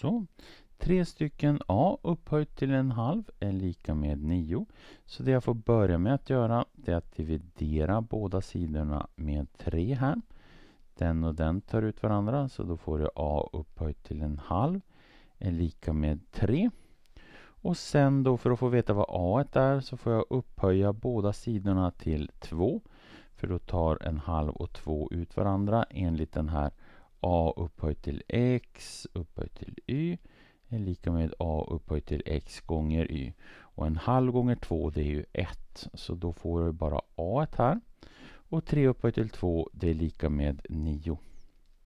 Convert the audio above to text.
Så. 3 stycken a upphöjt till en halv är lika med 9. Så det jag får börja med att göra är att dividera båda sidorna med 3 här. Den och den tar ut varandra så då får jag a upphöjt till en halv är lika med 3. Och sen då för att få veta vad a är så får jag upphöja båda sidorna till 2. För då tar en halv och 2 ut varandra enligt den här a upphöjt till x upphöjt till y är lika med a upphöjt till x gånger y. Och en halv gånger 2 det är ju 1, så då får vi bara a här. Och 3 upphöjt till 2 det är lika med 9.